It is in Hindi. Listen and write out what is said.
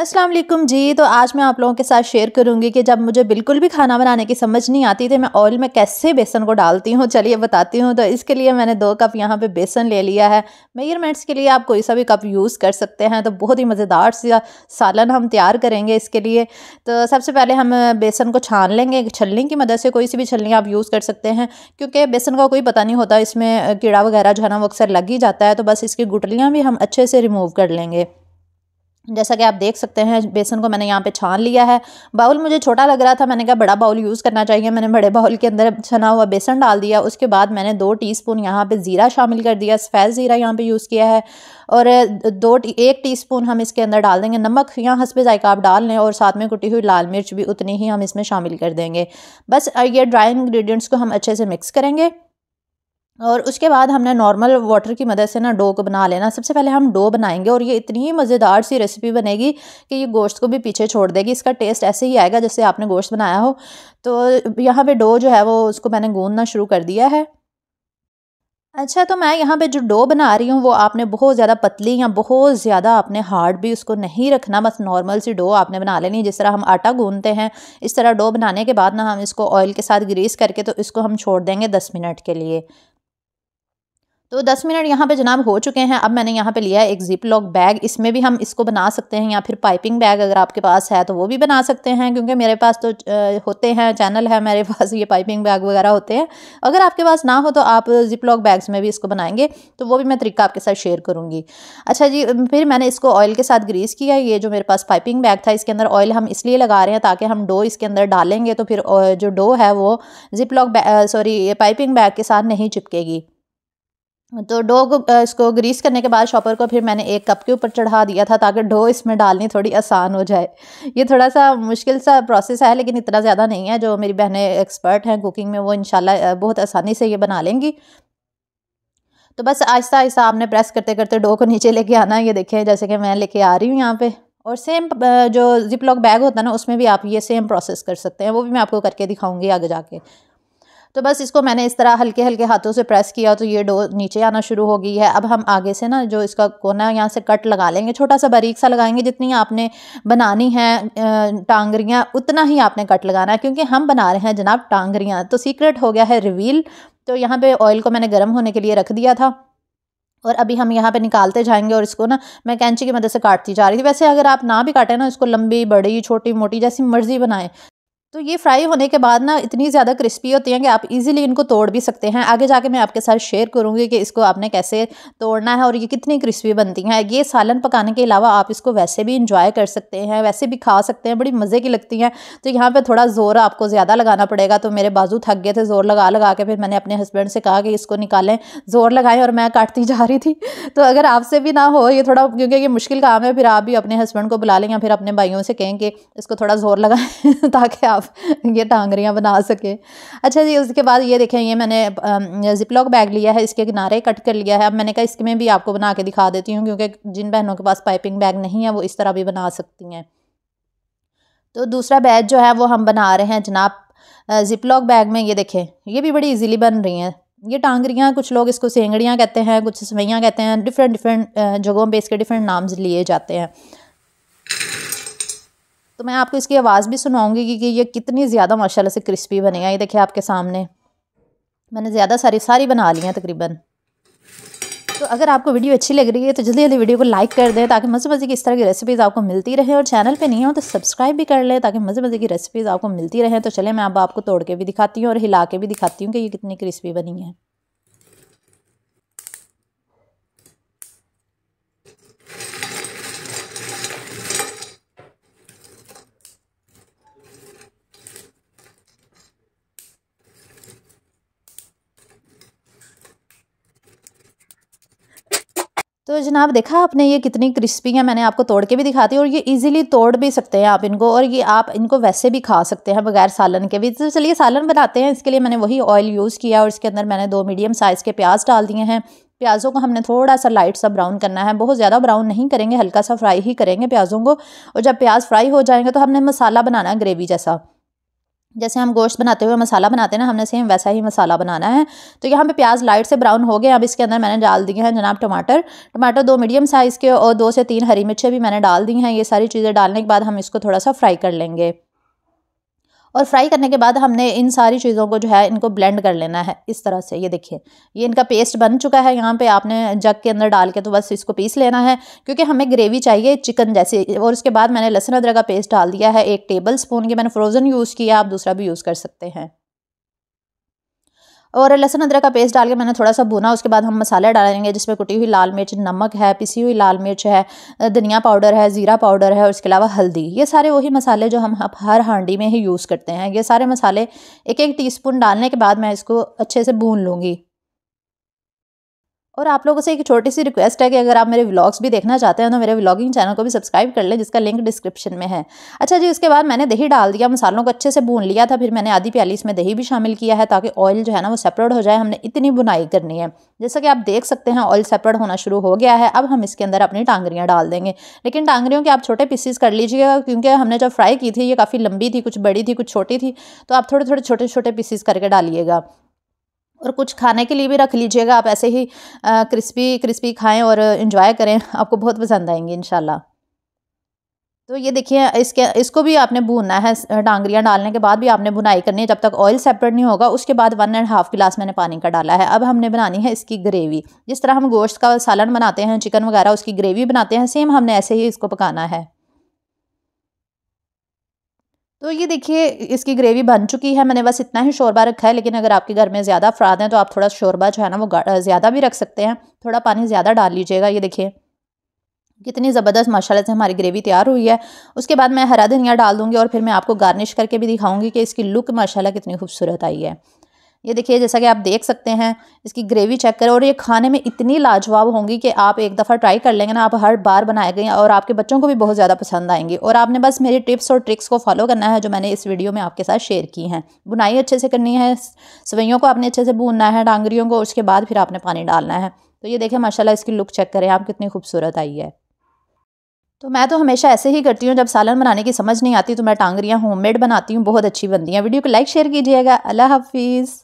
अस्सलाम वालेकुम जी तो आज मैं आप लोगों के साथ शेयर करूंगी कि जब मुझे बिल्कुल भी खाना बनाने की समझ नहीं आती थी तो मैं ऑयल में कैसे बेसन को डालती हूँ चलिए बताती हूँ तो इसके लिए मैंने दो कप यहाँ पे बेसन ले लिया है मेजरमेंट्स के लिए आप कोई सा भी कप यूज़ कर सकते हैं तो बहुत ही मज़ेदार सा सालन हम तैयार करेंगे इसके लिए तो सबसे पहले हम बेसन को छान लेंगे छलनी की मदद से कोई सी भी छलनी आप यूज़ कर सकते हैं क्योंकि बेसन का कोई पता नहीं होता इसमें कीड़ा वगैरह जो है ना वो अक्सर लग ही जाता है तो बस इसकी गुटलियाँ भी हम अच्छे से रिमूव कर लेंगे जैसा कि आप देख सकते हैं बेसन को मैंने यहाँ पे छान लिया है बाउल मुझे छोटा लग रहा था मैंने कहा बड़ा बाउल यूज़ करना चाहिए मैंने बड़े बाउल के अंदर छना हुआ बेसन डाल दिया उसके बाद मैंने दो टीस्पून यहाँ पर ज़ीरा शामिल कर दिया सफ़ेद ज़ीरा यहाँ पे यूज़ किया है और दो एक टी हम इसके अंदर डाल देंगे नमक यहाँ हंसपे जायका आप डाल लें और साथ में कुटी हुई लाल मिर्च भी उतनी ही हम इसमें शामिल कर देंगे बस ये ड्राई इन्ग्रीडियंट्स को हम अच्छे से मिक्स करेंगे और उसके बाद हमने नॉर्मल वाटर की मदद से ना डो को बना लेना सबसे पहले हम डो बनाएंगे और ये इतनी मज़ेदार सी रेसिपी बनेगी कि ये गोश्त को भी पीछे छोड़ देगी इसका टेस्ट ऐसे ही आएगा जैसे आपने गोश्त बनाया हो तो यहाँ पे डो जो है वो उसको मैंने गूंदना शुरू कर दिया है अच्छा तो मैं यहाँ पे जो डो बना रही हूँ वो आपने बहुत ज़्यादा पतली या बहुत ज़्यादा आपने हार्ड भी उसको नहीं रखना बस नॉर्मल सी डो आपने बना लेनी जिस तरह हम आटा गूंदते हैं इस तरह डो बनाने के बाद ना हम इसको ऑयल के साथ ग्रीस करके तो इसको हम छोड़ देंगे दस मिनट के लिए तो 10 मिनट यहाँ पे जनाब हो चुके हैं अब मैंने यहाँ पे लिया है एक जिप लॉक बैग इसमें भी हम इसको बना सकते हैं या फिर पाइपिंग बैग अगर आपके पास है तो वो भी बना सकते हैं क्योंकि मेरे पास तो होते हैं चैनल है मेरे पास ये पाइपिंग बैग वगैरह होते हैं अगर आपके पास ना हो तो आप जिप लॉक बैग्स में भी इसको बनाएंगे तो वो भी मैं तरीका आपके साथ शेयर करूँगी अच्छा जी फिर मैंने इसको ऑयल के साथ ग्रीस किया ये जो मेरे पास पाइपिंग बैग था इसके अंदर ऑयल हम इसलिए लगा रहे हैं ताकि हम डो इसके अंदर डालेंगे तो फिर जो डो है वो zip lock sorry piping bag के साथ नहीं चिपकेगी तो डो इसको ग्रीस करने के बाद शॉपर को फिर मैंने एक कप के ऊपर चढ़ा दिया था ताकि डो इसमें डालनी थोड़ी आसान हो जाए ये थोड़ा सा मुश्किल सा प्रोसेस है लेकिन इतना ज़्यादा नहीं है जो मेरी बहनें एक्सपर्ट हैं कुकिंग में वो इनशाला बहुत आसानी से ये बना लेंगी तो बस आहिस्ता आहिस्ता आपने प्रेस करते करते डो को नीचे लेके आना ये देखें जैसे कि मैं लेके आ रही हूँ यहाँ पे और सेम जो जिप लॉक बैग होता है ना उसमें भी आप ये सेम प्रोसेस कर सकते हैं वो भी मैं आपको करके दिखाऊंगी आगे जाके तो बस इसको मैंने इस तरह हल्के हल्के हाथों से प्रेस किया तो ये डो नीचे आना शुरू हो गई है अब हम आगे से ना जो इसका कोना यहाँ से कट लगा लेंगे छोटा सा बारीक सा लगाएंगे जितनी आपने बनानी है टांगरियाँ उतना ही आपने कट लगाना है क्योंकि हम बना रहे हैं जनाब टांगरियाँ तो सीक्रेट हो गया है रिवील तो यहाँ पे ऑयल को मैंने गर्म होने के लिए रख दिया था और अभी हम यहाँ पे निकालते जाएंगे और इसको ना मैं कैंची की मदद से काटती जा रही थी वैसे अगर आप ना भी काटें ना इसको लंबी बड़ी छोटी मोटी जैसी मर्ज़ी बनाएं तो ये फ्राई होने के बाद ना इतनी ज़्यादा क्रिस्पी होती हैं कि आप इजीली इनको तोड़ भी सकते हैं आगे जाके मैं आपके साथ शेयर करूँगी कि इसको आपने कैसे तोड़ना है और ये कितनी क्रिस्पी बनती हैं ये सालन पकाने के अलावा आप इसको वैसे भी इंजॉय कर सकते हैं वैसे भी खा सकते हैं बड़ी मज़े की लगती हैं तो यहाँ पर थोड़ा ज़ोर आपको ज़्यादा लगाना पड़ेगा तो मेरे बाजू थक गए थे ज़ोर लगा लगा के फिर मैंने अपने हस्बैंड से कहा कि इसको निकालें ज़ोर लगाएँ और मैं काटती जा रही थी तो अगर आपसे भी ना हो ये थोड़ा क्योंकि ये मुश्किल काम है फिर आप भी अपने हस्बैंड को बुला लें या फिर अपने भाइयों से कहें कि इसको थोड़ा ज़ोर लगाएँ ताकि आप ये टांगरियाँ बना सके अच्छा जी उसके बाद ये देखें ये मैंने जिपलॉक बैग लिया है इसके किनारे कट कर लिया है अब मैंने कहा इसमें भी आपको बना के दिखा देती हूँ क्योंकि जिन बहनों के पास पाइपिंग बैग नहीं है वो इस तरह भी बना सकती हैं तो दूसरा बैग जो है वो हम बना रहे हैं जनाब जिपलॉक बैग में ये देखें ये भी बड़ी ईजीली बन रही हैं ये टांगरियाँ कुछ लोग इसको सेंगड़ियाँ कहते हैं कुछ सवैयाँ कहते हैं डिफरेंट डिफरेंट जगहों पे इसके डिफरेंट नाम्स लिए जाते हैं तो मैं आपको इसकी आवाज़ भी सुनाऊंगी कि ये कितनी ज़्यादा माशाला से क्रिस्पी बनेगा ये देखिए आपके सामने मैंने ज़्यादा सारी सारी बना ली हैं तकरीबन तो अगर आपको वीडियो अच्छी लग रही है तो जल्दी जल्दी वीडियो को लाइक कर दें ताकि मज़े मज़े की इस तरह की रेसिपीज़ आपको मिलती रहे और चैनल पे नहीं हो तो सब्सक्राइब भी कर लें ताकि मज़े मज़े की रेसिपीज़ आपको मिलती रहे तो चले मैं अब आपको तोड़ के भी दिखाती हूँ और हिला के भी दिखाती हूँ कि ये कितनी क्रिस्पी बनी है तो जनाब देखा आपने ये कितनी क्रिस्पी है मैंने आपको तोड़ के भी दिखाती है और ये इजीली तोड़ भी सकते हैं आप इनको और ये आप इनको वैसे भी खा सकते हैं बगैर सालन के भी तो चलिए सालन बनाते हैं इसके लिए मैंने वही ऑयल यूज़ किया और इसके अंदर मैंने दो मीडियम साइज़ के प्याज डाल दिए हैं प्याज़ों को हमने थोड़ा सा लाइट सा ब्राउन करना है बहुत ज़्यादा ब्राउन नहीं करेंगे हल्का सा फ्राई ही करेंगे प्याज़ों को और जब प्याज फ्राई हो जाएंगे तो हमने मसाला बनाना है ग्रेवी जैसा जैसे हम गोश्त बनाते हुए मसाला बनाते हैं ना हमने सेम वैसा ही मसाला बनाना है तो यहाँ पे प्याज लाइट से ब्राउन हो गए अब इसके अंदर मैंने डाल दिए हैं जनाब टमाटर टमाटर दो मीडियम साइज़ के और दो से तीन हरी मिर्चें भी मैंने डाल दी हैं ये सारी चीज़ें डालने के बाद हम इसको थोड़ा सा फ्राई कर लेंगे और फ्राई करने के बाद हमने इन सारी चीज़ों को जो है इनको ब्लेंड कर लेना है इस तरह से ये देखिए ये इनका पेस्ट बन चुका है यहाँ पे आपने जग के अंदर डाल के तो बस इसको पीस लेना है क्योंकि हमें ग्रेवी चाहिए चिकन जैसे और उसके बाद मैंने लहसुन अदरक का पेस्ट डाल दिया है एक टेबल स्पून की मैंने फ्रोज़न यूज़ किया आप दूसरा भी यूज़ कर सकते हैं और लहसुन अदरक का पेस्ट डाल के मैंने थोड़ा सा भुना उसके बाद हम मसाले डालेंगे जिसमें कुटी हुई लाल मिर्च नमक है पिसी हुई लाल मिर्च है धनिया पाउडर है ज़ीरा पाउडर है और इसके अलावा हल्दी ये सारे वही मसाले जो हम हर हांडी में ही यूज़ करते हैं ये सारे मसाले एक एक टी डालने के बाद मैं इसको अच्छे से भून लूँगी और आप लोगों से एक छोटी सी रिक्वेस्ट है कि अगर आप मेरे व्लॉग्स भी देखना चाहते हैं तो मेरे व्लॉगिंग चैनल को भी सब्सक्राइब कर लें जिसका लिंक डिस्क्रिप्शन में है अच्छा जी उसके बाद मैंने दही डाल दिया मसालों को अच्छे से भून लिया था फिर मैंने आधी प्याली इसमें दही भी शामिल किया है ताकि ऑयल जो है ना वो सेपरेट हो जाए हमने इतनी बुनाई करनी है जैसा कि आप देख सकते हैं ऑयल सेपरेट होना शुरू हो गया है अब हम इसके अंदर अपनी टांगरियाँ डाल देंगे लेकिन टांगरियों के आप छोटे पीसीस कर लीजिएगा क्योंकि हमने जब फ्राई की थी ये काफ़ी लंबी थी कुछ बड़ी थी कुछ छोटी थी तो आप थोड़े थोड़े छोटे छोटे पीसीस करके डालिएगा और कुछ खाने के लिए भी रख लीजिएगा आप ऐसे ही क्रिस्पी क्रिस्पी खाएं और इन्जॉय करें आपको बहुत पसंद आएंगे इन तो ये देखिए इसके इसको भी आपने भूनना है डांगरियाँ डालने के बाद भी आपने बुनाई करनी है जब तक ऑयल सेपरेट नहीं होगा उसके बाद वन एंड हाफ़ गिलास मैंने पानी का डाला है अब हमने बनानी है इसकी ग्रेवी जिस तरह हम गोश्त का सालन बनाते हैं चिकन वगैरह उसकी ग्रेवी बनाते हैं सेम हमने ऐसे ही इसको पकाना है तो ये देखिए इसकी ग्रेवी बन चुकी है मैंने बस इतना ही शोरबा रखा है लेकिन अगर आपके घर में ज़्यादा अफराद हैं तो आप थोड़ा शोरबा जो है ना वो ज़्यादा भी रख सकते हैं थोड़ा पानी ज़्यादा डाल लीजिएगा ये देखिए कितनी ज़बरदस्त माशाल्लाह से हमारी ग्रेवी तैयार हुई है उसके बाद मैं हरा धनिया डाल दूँगी और फिर मैं आपको गार्निश करके भी दिखाऊँगी कि इसकी लुक माशाल्लाह कितनी खूबसूरत आई है ये देखिए जैसा कि आप देख सकते हैं इसकी ग्रेवी चेक करें और ये खाने में इतनी लाजवाब होंगी कि आप एक दफ़ा ट्राई कर लेंगे ना आप हर बार बनाए गए और आपके बच्चों को भी बहुत ज़्यादा पसंद आएंगी और आपने बस मेरी टिप्स और ट्रिक्स को फॉलो करना है जो मैंने इस वीडियो में आपके साथ शेयर की हैं बुनाई अच्छे से करनी है सवैयों को आपने अच्छे से भूनना है डांगरियों को उसके बाद फिर आपने पानी डालना है तो ये देखें माशाला इसकी लुक चेक करें आप कितनी खूबसूरत आई है तो मैं तो हमेशा ऐसे ही करती हूँ जब सालन बनाने की समझ नहीं आती तो मैं टांगरियाँ होममेड बनाती हूँ बहुत अच्छी बनती हैं वीडियो को लाइक शेयर कीजिएगा अल्लाह हाफिज़